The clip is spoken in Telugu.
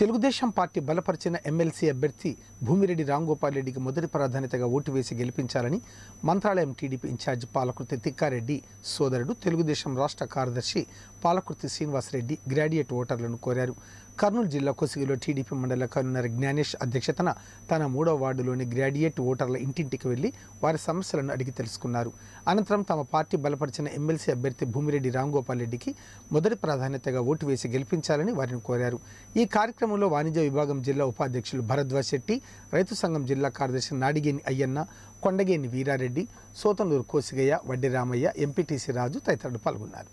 తెలుగుదేశం పార్టీ బలపరిచిన ఎమ్మెల్సీ అభ్యర్థి భూమిరెడ్డి రాంగోపాల్ రెడ్డికి మొదటి ప్రాధాన్యతగా ఓటు వేసి గెలిపించాలని మంత్రాలయం టీడీపీ ఇన్ఛార్జి పాలకృతి తిక్కారెడ్డి సోదరుడు తెలుగుదేశం రాష్ట్ర కార్యదర్శి పాలకృతి శ్రీనివాసరెడ్డి గ్రాడ్యుయేట్ ఓటర్లను కోరారు కర్నూలు జిల్లా కొసిగిలో టీడీపీ మండల కన్వీనర్ జ్ఞానేష్ అధ్యక్షతన తన మూడో వార్డులోని గ్రాడ్యుయేట్ ఓటర్ల ఇంటింటికి వెళ్లి వారి సమస్యలను అడిగి తెలుసుకున్నారు అనంతరం తమ పార్టీ బలపరిచిన ఎమ్మెల్సీ అభ్యర్థి భూమిరెడ్డి రాంగోపాల్ రెడ్డికి మొదటి ప్రాధాన్యతగా ఓటు వేసి గెలిపించాలని వారిని కోరారు ఈ కార్యక్రమం కార్యక్రమంలో వాణిజ్య విభాగం జిల్లా ఉపాధ్యక్షులు భరద్వాజ్ శెట్టి రైతు సంఘం జిల్లా కార్యదర్శి నాడిగేని అయ్యన్న కొండగేని వీరారెడ్డి సోతనూరు కోసిగయ్య వడ్డి రామయ్య ఎంపీటీసీ రాజు తదితరులు పాల్గొన్నారు